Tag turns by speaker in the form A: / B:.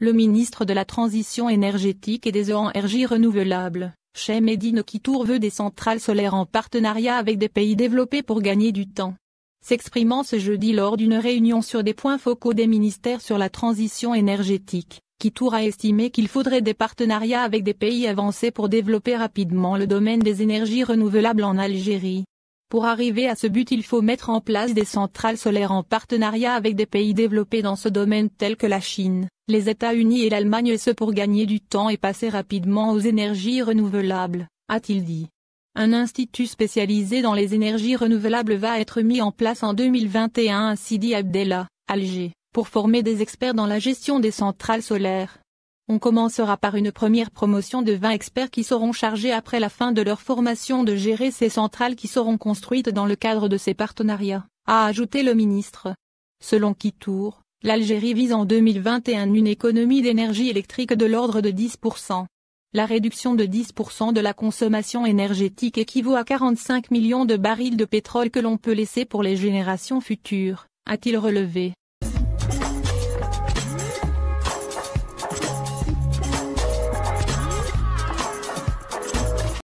A: Le ministre de la Transition énergétique et des énergies renouvelables, chez Medine Kitour veut des centrales solaires en partenariat avec des pays développés pour gagner du temps. S'exprimant ce jeudi lors d'une réunion sur des points focaux des ministères sur la transition énergétique, Kitour a estimé qu'il faudrait des partenariats avec des pays avancés pour développer rapidement le domaine des énergies renouvelables en Algérie. Pour arriver à ce but il faut mettre en place des centrales solaires en partenariat avec des pays développés dans ce domaine tels que la Chine, les États-Unis et l'Allemagne et ce pour gagner du temps et passer rapidement aux énergies renouvelables, a-t-il dit. Un institut spécialisé dans les énergies renouvelables va être mis en place en 2021 à Sidi Abdella, Alger, pour former des experts dans la gestion des centrales solaires, on commencera par une première promotion de 20 experts qui seront chargés après la fin de leur formation de gérer ces centrales qui seront construites dans le cadre de ces partenariats, a ajouté le ministre. Selon Kitour, l'Algérie vise en 2021 une économie d'énergie électrique de l'ordre de 10%. La réduction de 10% de la consommation énergétique équivaut à 45 millions de barils de pétrole que l'on peut laisser pour les générations futures, a-t-il relevé.